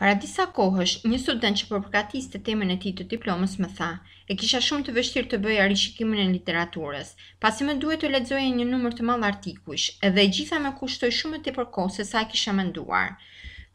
Para disa kohësh, një student që të temën e tij të diplomës më tha: "E kisha shumë të vështirë të bëja rishikimin e literaturës, pasi më duhet të lexoja një numër të madh artikujsh, edhe gjitha më kushtoi shumë më tepër kohë se sa kisha menduar."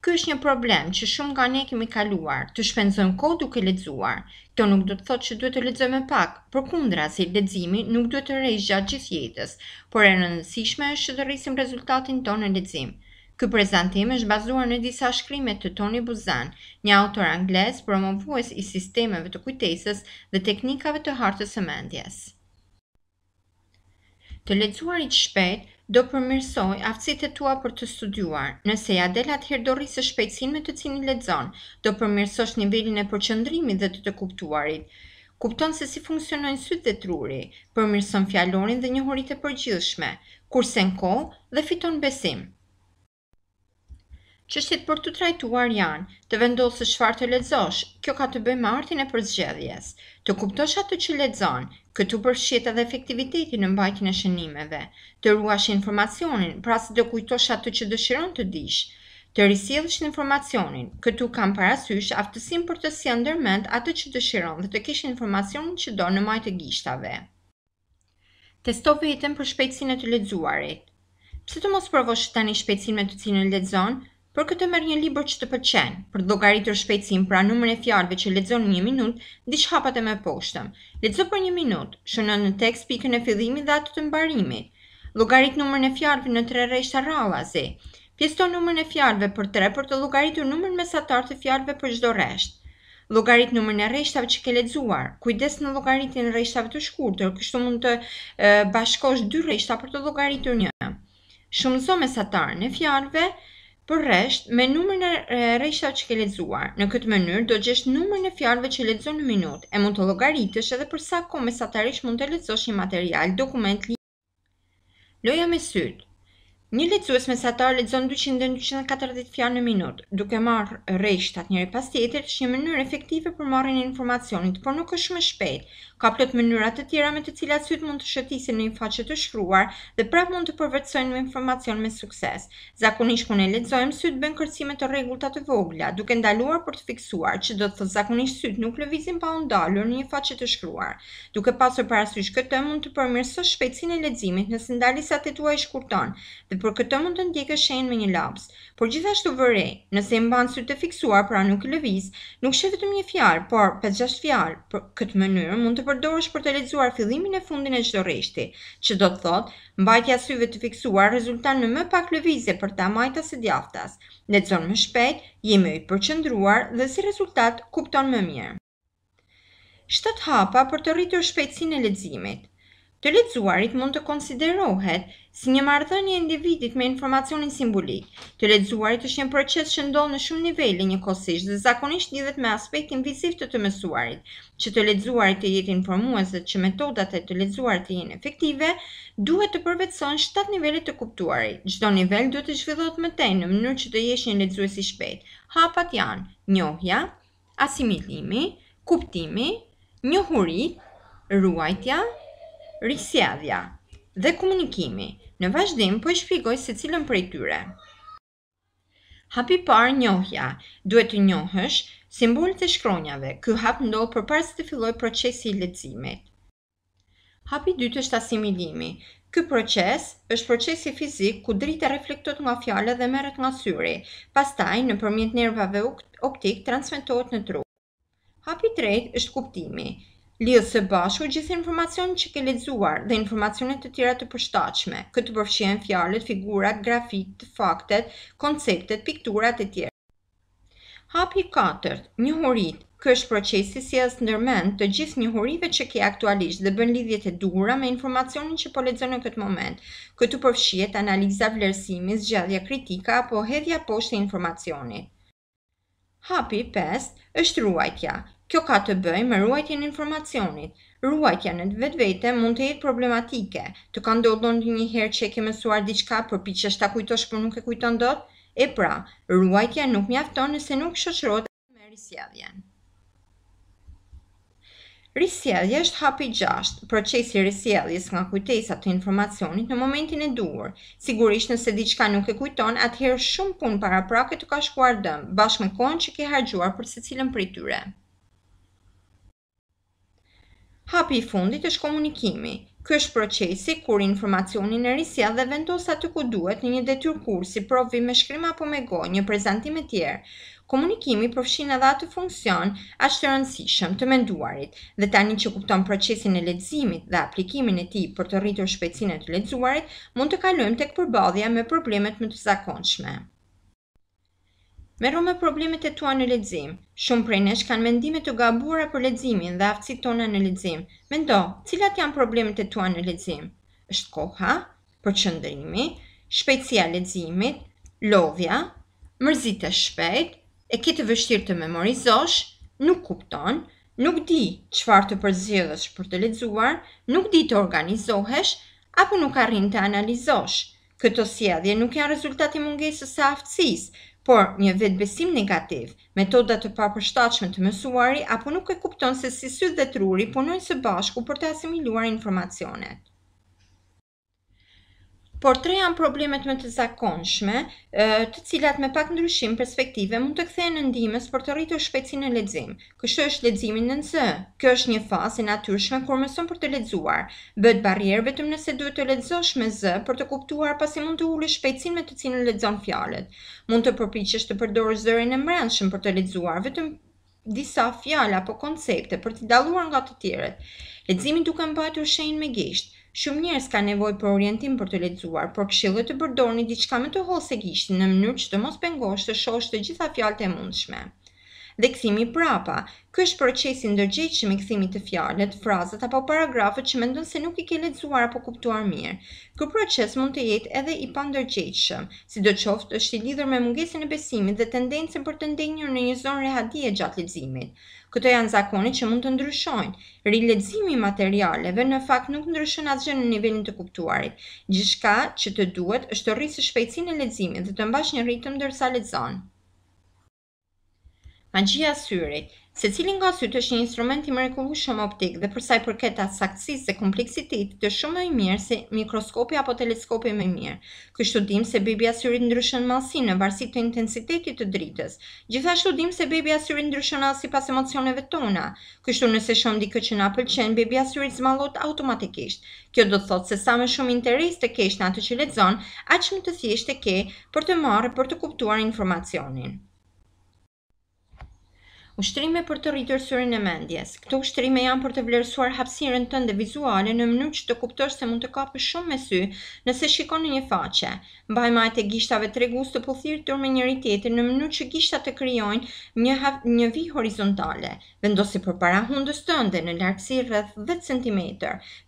Ky është një problem që shumë nga ne kemi kaluar, të shpenzojnë kohë duke lexuar. Kjo nuk do të thotë që duhet të lexojmë pak, përkundrazi, leximi nuk duhet të rrejë gjatë gjithë jetës, por e rëndësishme është të rrisim rezultatin tonë në lexim. Ky prezantim është bazuar në disa shkrime të Tony Buzan, një autor anglez, promovues i sistemeve të kujtesës dhe teknikave të hartës së mendjes. Të lexuarit shpejt Do përmirësoj aftësitë tua për të studiuar. Nëse ja del atëherë do rrisë shpejtësinë me të cilin lexon. Do përmirësosh nivelin e përqendrimit dhe të të kuptuarit. Kupton se si funksionojnë sytë dhe truri. Përmirëson fjalorin dhe njohuritë e përgjithshme. Kurse në kohë dhe fiton besim. Qështit për të trajtuar janë, të vendosë së të ledzosh, kjo ka të bëj artin e përzgjedhjes. të kuptosh atë që ledzon, këtu përshjet edhe efektivitetin në mbajtjën e shënimeve, të ruash informacionin, pra se të kujtosh atë që dëshiron të dish, të risilësh informacionin, këtu kam parasysh aftësim për të si ndërment atë që dëshiron dhe të kishë informacionin që do në majtë e gishtave. Testo vetën për shpejtësin e të ledzuarit. Pse të mos provosh tani shpejtësin me të cilën ledzon, Për këtë merr një libër që të pëlqen, për të llogaritur shpejtësinë pra numër e fjalëve që lexon në një minutë, ndiq hapat e më poshtëm. Lexo për një minutë, shënon në tekst pikën e fillimit dhe atë të mbarimit. Llogarit numrin e fjalëve në tre rreshta rrallazi. Pjesto numrin e fjalëve për tre për të llogaritur numrin mesatar të fjalëve për çdo reshtë. Llogarit numrin e rreshtave që ke lexuar. Kujdes në llogaritjen e rreshtave të shkurtër, kështu mund të bashkosh dy rreshta për të llogaritur një. Shumëzo mesatarin e fjalëve, Për resht, me numër në rejshta që ke lezuar, në këtë mënyrë do gjesh numër në fjarëve që lezuar në minut, e mund të logaritësh edhe përsa ko me satarish mund të lezosh një material, dokument, li... Loja me sytë. Një lecues me satarë lezon 200-240 fjarë në minut, duke marrë rejshtat njëri pas tjetër, që një mënyrë efektive për e informacionit, por nuk është më shpejt, ka plot mënyra të tjera me të cilat syt mund të shëtisin në një faqe të shkruar dhe prap mund të përvetësojnë me informacion me sukses. Zakonisht kur ne lexojmë syt bën kërcime të rregullta të vogla, duke ndaluar për të fiksuar që do të thotë zakonisht syt nuk lëvizin pa u ndalur në një faqe të shkruar. Duke pasur parasysh këtë mund të përmirësosh shpejtësinë e leximit nëse ndalesat e tua i shkurton dhe për këtë mund të ndjekësh shenjën me një laps. Por gjithashtu vëre, nëse e mban syt të fiksuar pra nuk lëviz, nuk shet vetëm një fjalë, por 5-6 fjalë. Për këtë mënyrë mund të përdorësh për të lexuar fillimin e fundin e çdo rreshti, që do të thotë mbajtja e syve të fiksuar rezulton në më pak lëvizje për ta majtas së djathtas. Lexon më shpejt, je më i përqendruar dhe si rezultat kupton më mirë. Shtat hapa për të rritur shpejtësinë e leximit të lexuarit mund të konsiderohet si një marrëdhënie e individit me informacionin simbolik. Të lexuarit është një proces që ndodh në shumë nivele njëkohësisht dhe zakonisht lidhet me aspektin viziv të të mësuarit. Që të lexuarit të jetë informues që metodat e të lexuarit të jenë efektive, duhet të përvetësojnë 7 nivele të kuptuarit. Çdo nivel duhet të zhvillohet më tej në mënyrë që të jesh një lexues i shpejtë. Hapat janë: njohja, asimilimi, kuptimi, njohuri, ruajtja, Risjavja dhe komunikimi në vazhdim për po shpikoj se cilën për e tyre. Hapi parë njohja, duhet të njohësh simbol të shkronjave, kë hap ndohë për parës të filloj procesi i lecimit. Hapi dytë është asimilimi, Ky proces është procesi fizik ku drita reflektot nga fjallë dhe meret nga syri, pastaj në përmjet nervave optik transmitot në tru. Hapi tret është kuptimi, lidhë së bashku gjithë informacion që ke ledzuar dhe informacionet të tjera të përshtachme, këtë përfqen fjallet, figurat, grafit, faktet, konceptet, pikturat e tjera. Hapi 4. Një horit. Kështë procesi si e së të gjithë një horive që ke aktualisht dhe bën lidhjet e dura me informacionin që po ledzonë në këtë moment. Këtu përfshjet analiza vlerësimi, zgjadhja kritika apo hedhja poshtë informacionit. Hapi 5. është ruajtja. Kjo ka të bëjë me ruajtjen e informacionit. Ruajtja në vetvete mund të jetë problematike. Të ka ndodhur ndonjëherë që ke mësuar diçka por piqesh ta kujtosh por nuk e kujton dot? E pra, ruajtja nuk mjafton nëse nuk shoqërohet me risjelljen. Risjellja është hapi 6, procesi i risjelljes nga kujtesa të informacionit në momentin e duhur. Sigurisht nëse diçka nuk e kujton, atëherë shumë punë prake të ka shkuar dëm, bashkë me kohën që ke harxhuar për secilën prej tyre. Hapi i fundit është komunikimi. Ky është procesi kur informacionin e risja dhe vendos aty ku duhet në një detyr kursi, provi me shkrim apo me goj një prezantim e tjerë. Komunikimi përfshin edhe atë funksion ashtë të rëndësishëm të menduarit dhe tani që kupton procesin e ledzimit dhe aplikimin e ti për të rritur shpecinet të ledzuarit, mund të kalujem të këpërbadhja me problemet më të zakonshme. Merru me problemet e tua në lexim. Shumë prej nesh kanë mendime të gabuara për leximin dhe aftësitë tona në lexim. Mendo, cilat janë problemet e tua në lexim? Është koha, përqendrimi, shpejtësia e leximit, mërzit e shpejt, e ke të vështirë të memorizosh, nuk kupton, nuk di çfarë të përzihesh për të lexuar, nuk di të organizohesh apo nuk arrin të analizosh. Këto sjellje nuk janë rezultati mungesës së aftësisë, Por një vetë besim negativ, metoda të papërshtatshme të mësuari apo nuk e kupton se si syzi dhe truri punojnë së bashku për të asimiluar informacionet. Por tre janë problemet më të zakonshme, të cilat me pak ndryshim perspektive mund të kthehen në ndihmës për të rritur shpejtësinë në lexim. Kështu është leximi në Z. Kjo është një fazë e natyrshme kur mëson për të lexuar. Bëhet barrierë vetëm nëse duhet të lexosh me Z për të kuptuar pasi mund të ulësh shpejtësinë me të cilën lexon fjalët. Mund të përpiqesh të përdorësh zërin e mbrëmshëm për të lexuar vetëm disa fjalë apo koncepte për të dalluar nga të tjerët. Leximi duhet të mbahet me gishtë. Shumë njerës ka nevoj për orientim për të ledzuar, por këshillë të bërdorni diçka me të holë se në mënyrë që të mos pëngosht të shosht të gjitha fjalët e mundshme dhe kthimi prapa. Ky është procesi ndërgjegjshëm i kthimit të fjalës, frazës apo paragrafët që mendon se nuk i ke lexuar apo kuptuar mirë. Ky proces mund të jetë edhe i pandërgjegjshëm, sidoqoftë është i lidhur me mungesën e besimit dhe tendencën për të ndenjur në një zonë rehadie gjatë leximit. Këto janë zakone që mund të ndryshojnë. Rileximi materialeve në fakt nuk ndryshon asgjë në nivelin të kuptuarit. Gjithçka që të duhet është të rrisësh shpejtësinë e leximit dhe të mbash një ritëm ndërsa lexon. Magjia e syrit, se cilin nga sytë është një instrument i mrekullueshëm optik dhe për sa i përket atë saktësisë dhe kompleksitetit, është shumë më i mirë se mikroskopi apo teleskopi më i mirë. Ky studim se bebi i syrit ndryshon mallsinë në varësi të intensitetit të dritës. Gjithashtu dim se bebi i syrit ndryshon as sipas emocioneve tona. Kështu nëse shoh dikë që na pëlqen, bebi i syrit zmallohet automatikisht. Kjo do të thotë se sa më shumë interes të kesh në atë që lexon, aq më të thjeshtë ke për të marrë për të kuptuar informacionin ushtrime për të rritur syrin e mendjes. Këto ushtrime janë për të vlerësuar hapësirën tënde vizuale në mënyrë që të kuptosh se mund të kapësh shumë me sy nëse shikon në një faqe. Mbajmja e gishtave regus të pothuajtur me njëri tjetrin në mënyrë që gishtat të krijojnë një një vi horizontale. Vendosi përpara hundës tënde në largësi rreth 10 cm.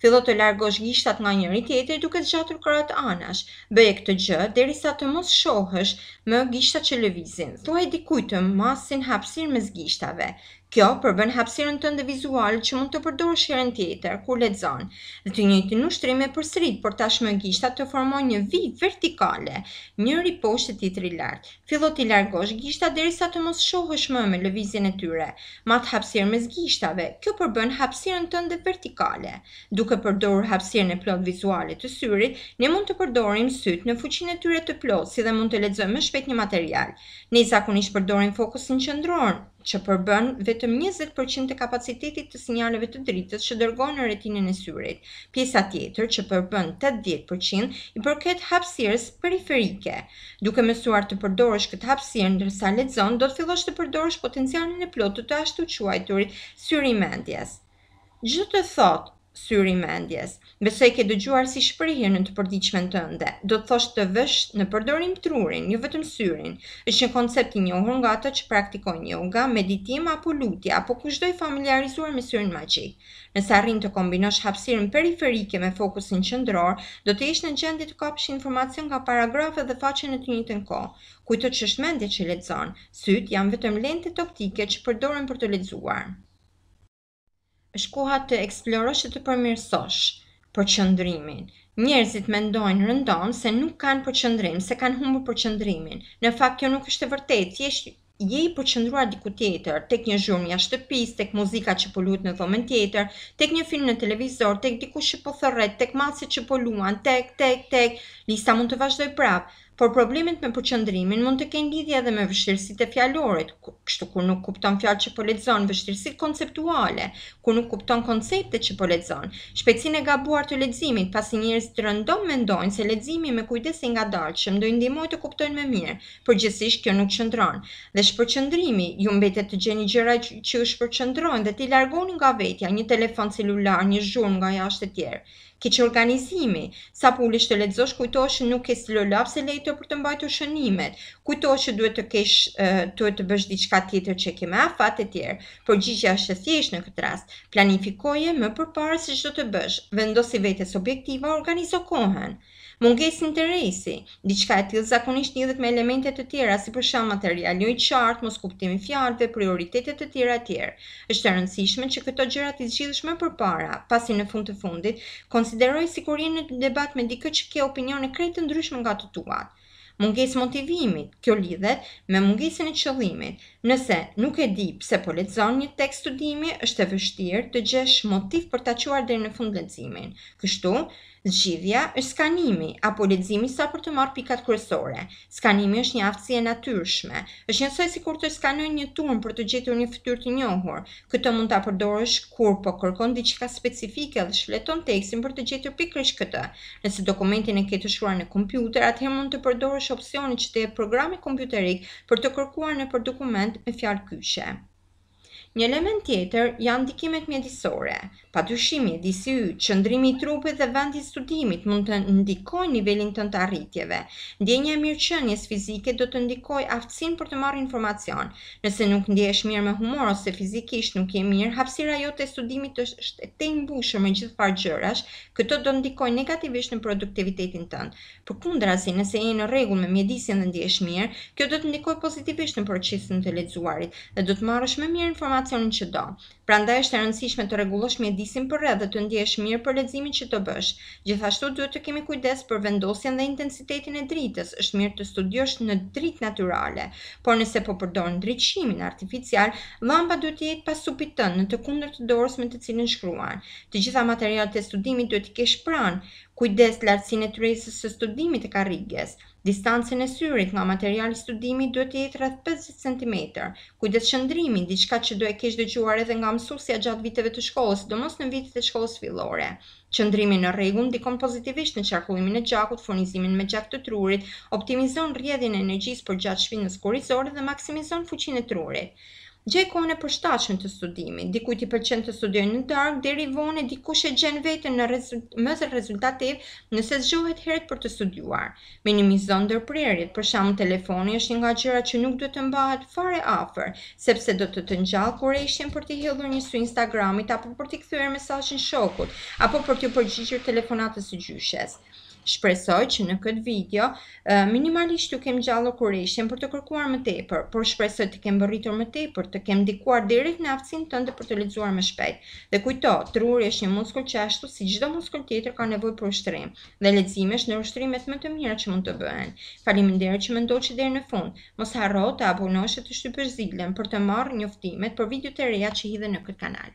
Fillo të largosh gishtat nga njëri tjetri duke zgjatur kërat anash. Bëje këtë gjë derisa të mos shohësh më gishtat që lëvizin. Thuaj dikujt të masin hapësirë me gishtave teksave. Kjo përbën hapsirën të ndë vizual që mund të përdojnë shiren tjetër kur lexon dhe të një të nushtrim e përsërit për tashmë gishta të formoj një vi vertikale, njëri poshtë të titri lartë. Filo të largosh gishtat dheri sa të mos shohësh më me lëvizjen e tyre, ma të hapsirën me zgishtave, kjo përbën hapsirën të ndë vertikale. Duke përdojnë hapsirën e plot vizualit të syrit, ne mund të përdorim syt në fuqin e tyre të plot si dhe mund të lexojmë më shpejt një material. Ne zakonisht përdorim fokusin qëndror që përbën vetëm 20% të kapacitetit të sinjaleve të dritës që dërgojnë në retinën e syrit. Pjesa tjetër që përbën 80% i përket hapsirës periferike. Duke mësuar të përdorësh këtë hapsirë ndërsa lexon, do të fillosh të përdorësh potencialin e plotë të ashtu quajturit mendjes. Gjithë të thotë syri mendjes. Besoj ke dëgjuar si shprehje në të përditshmen tënde. Do të thosh të vesh në përdorim trurin, jo vetëm syrin. Është një koncept i njohur nga ata që praktikojnë yoga, meditim apo lutje, apo kushdo i familiarizuar me syrin magjik. Nëse arrin të kombinosh hapësirën periferike me fokusin qendror, do të ish në gjendje të kapësh informacion nga paragrafe dhe faqe në të njëjtën kohë. Kujto që është mendje që lexon, syt janë vetëm lente optike që përdoren për të lexuar është koha të eksplorosh e të përmirësosh për qëndrimin. Njerëzit mendojnë rëndon se nuk kanë përqëndrim, se kanë humbur përqëndrimin. Në fakt kjo nuk është e vërtetë, thjesht je i përqendruar diku tjetër, tek një zhurmë jashtë shtëpisë, tek muzika që po luhet në dhomën tjetër, tek një film në televizor, tek diku që po thërret, tek masi që po tek tek tek, lista mund të vazhdoj prapë por problemet me përqëndrimin mund të kenë lidhje edhe me vështirësit e fjallorit, kështu kur nuk kupton fjallë që po lezon, vështirësit konceptuale, kur nuk kupton koncepte që po lezon, Shpecine e gabuar të lezimit, pasi njërës të rëndom mendojnë se lezimi me kujdesin nga dalë që mdojnë dimoj të kuptojnë me mirë, për kjo nuk qëndron, dhe shpërqëndrimi ju mbetet të gjeni gjëra që shpërqëndron dhe të largoni nga vetja një telefon celular, një zhur nga jashtë e tjerë. Kiqë organizimi, sa pulisht të letëzosh, kujtosh nuk ke s'lë lapë se lejtë për të mbajtë shënimet, Kujtohesh që duhet të kesh, duhet të bësh diqka tjetër që keme a fatë e tjerë, për gjithja është të thjesht në këtë rast, planifikoje më përparë si që do të bësh, vendosi vetës objektiva organizokohen mungesë interesi, diçka e tillë zakonisht lidhet me elemente të tjera si për shembull material jo i qartë, mos kuptimi fjalëve, prioritete të tjera etj. tjera. Është e rëndësishme që këto gjëra të zgjidhësh më përpara, pasi në fund të fundit konsideroj sikurin në debat me dikë që ke opinione krejt të ndryshme nga të tuat. Mungesë motivimit, kjo lidhet me mungesën e qëllimit. Nëse nuk e di pse po lexon një tekst studimi, është e vështirë të gjesh motiv për ta çuar deri në fund leximin. Kështu, zgjidhja është skanimi apo leximi sa për të marr pikat kryesore. Skanimi është një aftësi e natyrshme. Është njësoj sikur të skanoj një turm për të gjetur një fytyrë të njohur. Këtë mund ta përdorësh kur po kërkon diçka specifike dhe shfleton tekstin për të gjetur pikërisht këtë. Nëse dokumentin e ke të shkruar në kompjuter, atëherë mund të përdorësh opsionin që të programi kompjuterik për të kërkuar nëpër dokument për fjalë kyçe Një element tjetër janë dikimet mjedisore. Pa të shimi disi qëndrimi i trupit dhe vendi studimit mund të ndikoj nivelin të të arritjeve. Ndjenja e mirë qënjes fizike do të ndikoj aftësin për të marrë informacion. Nëse nuk ndjesh mirë me humor ose fizikisht nuk je mirë, hapsira jo të studimit është e te imbushër me gjithë farë gjërash, këto do ndikoj negativisht në produktivitetin tënë. Për kundra si nëse e në regull me mjedisin dhe ndjesh mirë, kjo do të ndikoj pozitivisht në përqisën të dhe do të marrësh mirë informacion acionin që do. Prandaj është e rëndësishme të rregullosh mjedisin për rreth dhe të ndihesh mirë për leximin që të bësh. Gjithashtu duhet të kemi kujdes për vendosjen dhe intensitetin e dritës. Është mirë të studiosh në dritë natyrale, por nëse po përdorin ndriçimin artificial, lamba duhet të jetë pasupitën në të kundër të dorës me të cilën shkruan. Të gjitha materialet e studimit duhet të kesh pranë. Kujdes lartësin e tresës së studimit të karriges. Distancën e syrit nga materiali studimi duhet të jetë rreth 50 cm. Kujdes qëndrimin, diçka që do e kesh dëgjuar edhe nga mësuesja gjat viteve të shkollës, domos në vitet e shkollës fillore. Qëndrimi në rregull ndikon pozitivisht në çarkullimin e gjakut, furnizimin me gjak të trurit, optimizon rrjedhjen e energjisë përgjatë shpinës korrizore dhe maksimizon fuqinë e trurit. Gjej kohën e përshtatshme të studimit. Dikujt i pëlqen të studojë në darkë, deri vonë dikush e gjen veten në rezult më të rezultativ nëse zgjohet herët për të studiuar. Minimizon ndërprerjet. Për shembull, telefoni është një nga gjërat që nuk duhet të mbahet fare afër, sepse do të të ngjall kur e ishin për të hedhur një sy Instagramit apo për të kthyer mesazhin shokut, apo për të përgjigjur telefonatës së gjyshes. Shpresoj që në këtë video minimalisht ju kem gjallë kurishen për të kërkuar më tepër, por shpresoj të kem bërritur më tepër, të kem dikuar direkt në aftësin të ndë për të lidzuar më shpejt. Dhe kujto, truri është një muskull që ashtu si gjdo muskull tjetër ka nevoj për ushtrim, dhe ledzime është në ushtrimet më të mira që mund të bëhen. Falim ndere që më ndo që në fund, mos harro të abonoshe të shtypër zilën për të marrë njoftimet për reja që në këtë